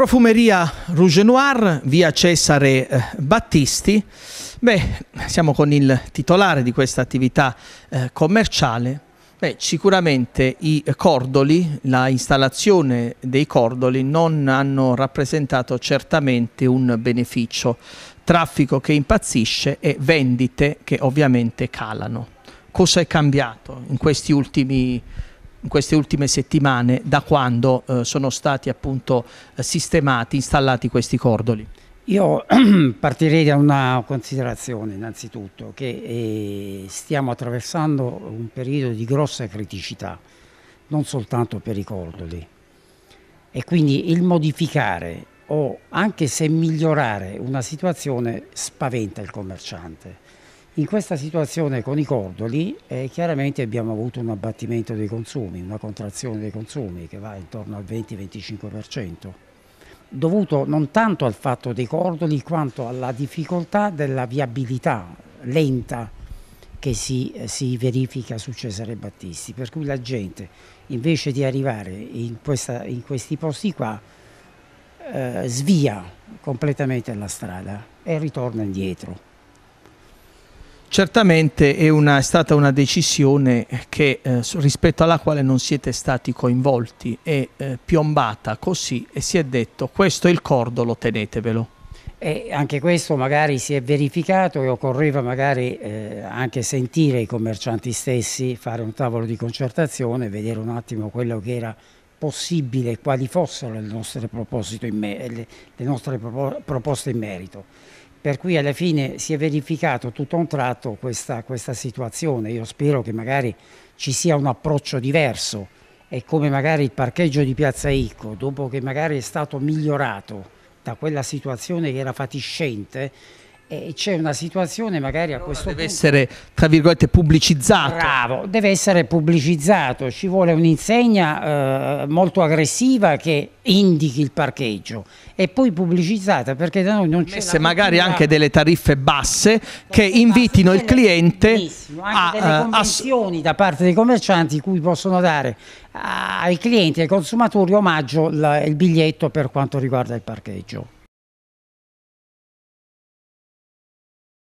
Profumeria Rouge Noir, via Cesare eh, Battisti. Beh, siamo con il titolare di questa attività eh, commerciale. Beh, sicuramente i cordoli, la installazione dei cordoli non hanno rappresentato certamente un beneficio. Traffico che impazzisce e vendite che ovviamente calano. Cosa è cambiato in questi ultimi anni? in queste ultime settimane da quando eh, sono stati appunto eh, sistemati, installati questi cordoli? Io partirei da una considerazione innanzitutto, che eh, stiamo attraversando un periodo di grossa criticità, non soltanto per i cordoli, e quindi il modificare o anche se migliorare una situazione spaventa il commerciante in questa situazione con i cordoli eh, chiaramente abbiamo avuto un abbattimento dei consumi, una contrazione dei consumi che va intorno al 20-25%, dovuto non tanto al fatto dei cordoli quanto alla difficoltà della viabilità lenta che si, eh, si verifica su Cesare Battisti, per cui la gente invece di arrivare in, questa, in questi posti qua eh, svia completamente la strada e ritorna indietro. Certamente è, una, è, stata una decisione che, eh, rispetto alla quale non siete stati coinvolti, è eh, piombata così e si è detto questo è il cordolo, tenetevelo. E anche questo magari si è verificato e occorreva magari eh, anche sentire i commercianti stessi, fare un tavolo di concertazione, vedere un attimo quello che era possibile, quali fossero le nostre, in le, le nostre proposte in merito per cui alla fine si è verificato tutto a un tratto questa, questa situazione. Io spero che magari ci sia un approccio diverso e come magari il parcheggio di Piazza Icco, dopo che magari è stato migliorato da quella situazione che era fatiscente, e c'è una situazione magari a allora questo deve punto... Deve essere, tra virgolette, pubblicizzato. Bravo, deve essere pubblicizzato, ci vuole un'insegna eh, molto aggressiva che indichi il parcheggio e poi pubblicizzata perché da noi non c'è... se magari anche delle tariffe basse che invitino il cliente anche a... delle eh, convenzioni a... da parte dei commercianti cui possono dare eh, ai clienti e ai consumatori omaggio la, il biglietto per quanto riguarda il parcheggio.